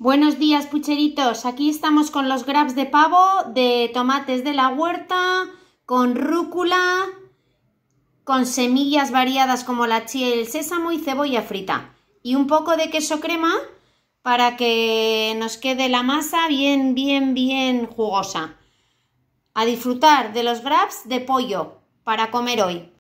Buenos días, pucheritos. Aquí estamos con los grabs de pavo, de tomates de la huerta, con rúcula, con semillas variadas como la chía el sésamo y cebolla frita. Y un poco de queso crema para que nos quede la masa bien, bien, bien jugosa. A disfrutar de los grabs de pollo para comer hoy.